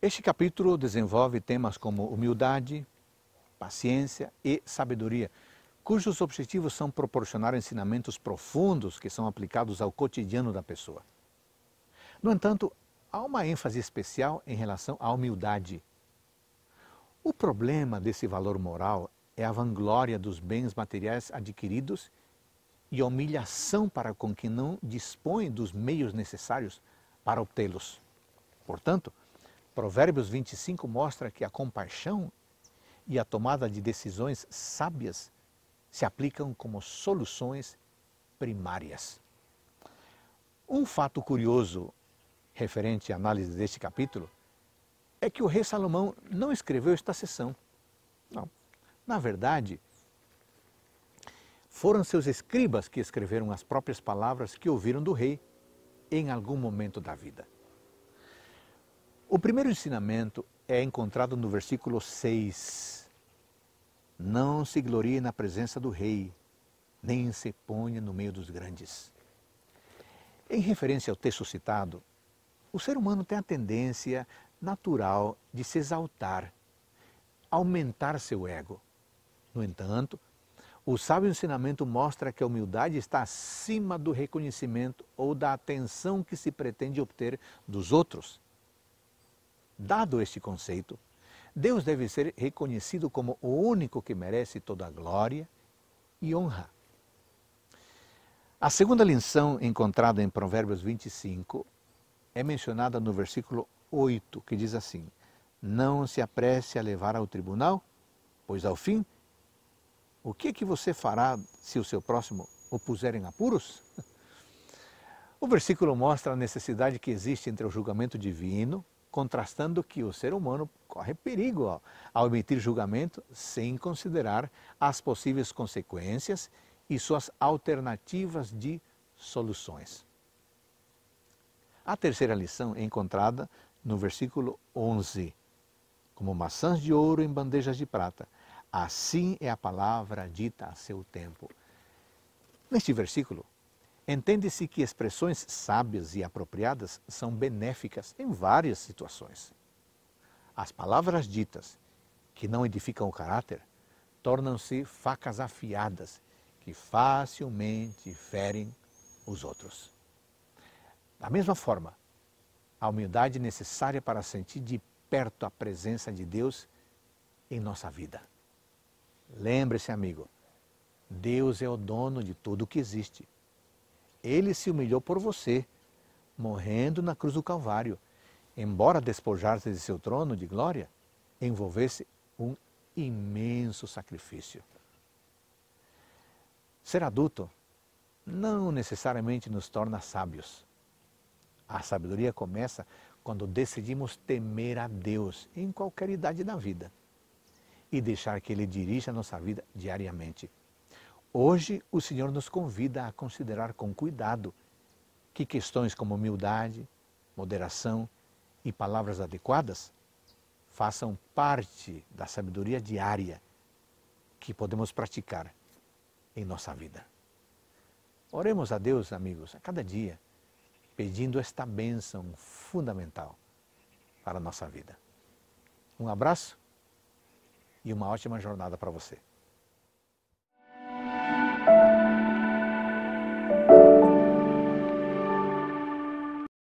Este capítulo desenvolve temas como humildade, paciência e sabedoria, cujos objetivos são proporcionar ensinamentos profundos que são aplicados ao cotidiano da pessoa. No entanto, há uma ênfase especial em relação à humildade. O problema desse valor moral é a vanglória dos bens materiais adquiridos e a humilhação para com quem não dispõe dos meios necessários para obtê-los. Portanto, Provérbios 25 mostra que a compaixão e a tomada de decisões sábias se aplicam como soluções primárias. Um fato curioso referente à análise deste capítulo é que o rei Salomão não escreveu esta sessão. Não. Na verdade, foram seus escribas que escreveram as próprias palavras que ouviram do rei em algum momento da vida. O primeiro ensinamento é encontrado no versículo 6. Não se glorie na presença do rei, nem se ponha no meio dos grandes. Em referência ao texto citado, o ser humano tem a tendência natural de se exaltar, aumentar seu ego. No entanto, o sábio ensinamento mostra que a humildade está acima do reconhecimento ou da atenção que se pretende obter dos outros. Dado este conceito, Deus deve ser reconhecido como o único que merece toda a glória e honra. A segunda lição encontrada em Provérbios 25 é mencionada no versículo 8, que diz assim: Não se apresse a levar ao tribunal, pois ao fim, o que, é que você fará se o seu próximo o puser em apuros? O versículo mostra a necessidade que existe entre o julgamento divino contrastando que o ser humano corre perigo ó, ao emitir julgamento sem considerar as possíveis consequências e suas alternativas de soluções. A terceira lição é encontrada no versículo 11: Como maçãs de ouro em bandejas de prata, assim é a palavra dita a seu tempo. Neste versículo, Entende-se que expressões sábias e apropriadas são benéficas em várias situações. As palavras ditas, que não edificam o caráter, tornam-se facas afiadas que facilmente ferem os outros. Da mesma forma, a humildade necessária para sentir de perto a presença de Deus em nossa vida. Lembre-se, amigo, Deus é o dono de tudo o que existe ele se humilhou por você, morrendo na cruz do Calvário, embora despojar-se de seu trono de glória, envolvesse um imenso sacrifício. Ser adulto não necessariamente nos torna sábios. A sabedoria começa quando decidimos temer a Deus em qualquer idade da vida e deixar que Ele dirija a nossa vida diariamente. Hoje o Senhor nos convida a considerar com cuidado que questões como humildade, moderação e palavras adequadas façam parte da sabedoria diária que podemos praticar em nossa vida. Oremos a Deus, amigos, a cada dia, pedindo esta bênção fundamental para a nossa vida. Um abraço e uma ótima jornada para você.